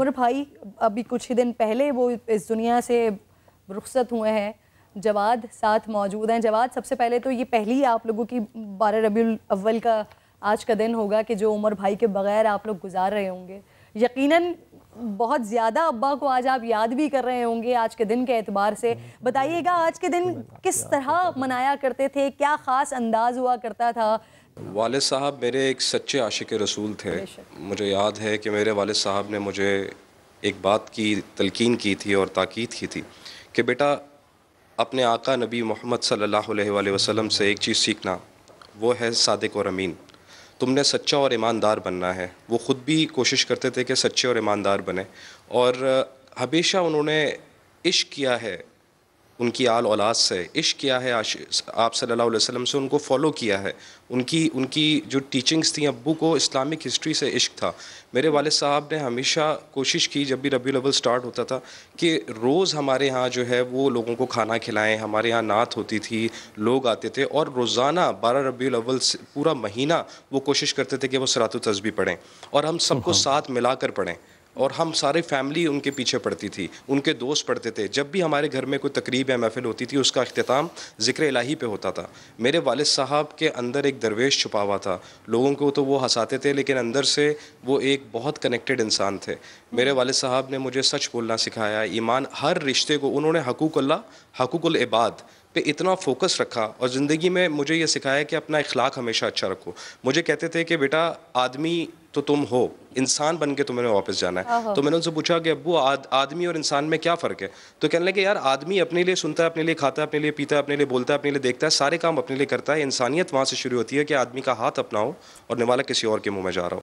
मेरे भाई अभी कुछ ही दिन पहले वो इस दुनिया से रुखसत हुए हैं जवाद साथ मौजूद हैं जवाद सबसे पहले तो ये पहली आप लोगों की बारह रबी अव्वल का आज का दिन होगा कि जो उमर भाई के बगैर आप लोग गुजार रहे होंगे यकीनन बहुत ज़्यादा अब्बा को आज आप याद भी कर रहे होंगे आज के दिन के एतबार से बताइएगा आज के दिन किस तरह मनाया करते थे क्या ख़ास अंदाज हुआ करता था वाले साहब मेरे एक सच्चे आशिक रसूल थे मुझे याद है कि मेरे वाले साहब ने मुझे एक बात की तलकीन की थी और ताक़द की थी कि बेटा अपने आका नबी मोहम्मद सल्लल्लाहु अलैहि वसल्लम से एक चीज़ सीखना वो है सादिक और अमीन तुमने सच्चा और ईमानदार बनना है वो ख़ुद भी कोशिश करते थे कि सच्चे और ईमानदार बने और हमेशा उन्होंने इश्क किया है उनकी आल औलाद से इश्क किया है आप सल्लल्लाहु अलैहि वसल्लम से उनको फॉलो किया है उनकी उनकी जो टीचिंग्स थी अब्बू को इस्लामिक हिस्ट्री से इश्क था मेरे वाले साहब ने हमेशा कोशिश की जब भी रबी अवल स्टार्ट होता था कि रोज़ हमारे यहाँ जो है वो लोगों को खाना खिलाएं हमारे यहाँ नात होती थी लोग आते थे और रोज़ाना बारह रबी अवल पूरा महीना वो कोशिश करते थे कि वो सरात तस्बी पढ़ें और हम सबको साथ मिला कर पढ़ें और हम सारे फैमिली उनके पीछे पड़ती थी उनके दोस्त पढ़ते थे जब भी हमारे घर में कोई तकरीब या महफिल होती थी उसका अख्ताम ज़िक्र इलाही पे होता था मेरे वालद साहब के अंदर एक दरवेश छुपा हुआ था लोगों को तो वो हंसाते थे लेकिन अंदर से वो एक बहुत कनेक्टेड इंसान थे मेरे वालद साहब ने मुझे सच बोलना सिखाया ईमान हर रिश्ते को उन्होंने हकूकल्ला हकूक इबाद पे इतना फोकस रखा और ज़िंदगी में मुझे ये सिखाया कि अपना इखलाक हमेशा अच्छा रखो मुझे कहते थे कि बेटा आदमी तो तुम हो इंसान बन के तो मैंने वापस जाना है हाँ, हाँ। तो मैंने उनसे पूछा कि अबू आद, आदमी और इंसान में क्या फ़र्क है तो कहने लगे यार आदमी अपने लिए सुनता है अपने लिए खाता है अपने लिए पीता है अपने लिए बोलता है अपने लिए देखता है सारे काम अपने लिए करता है इंसानियत वहाँ से शुरू होती है कि आदमी का हाथ अपनाओ और निवाला किसी और के मुँह में जा रहा हो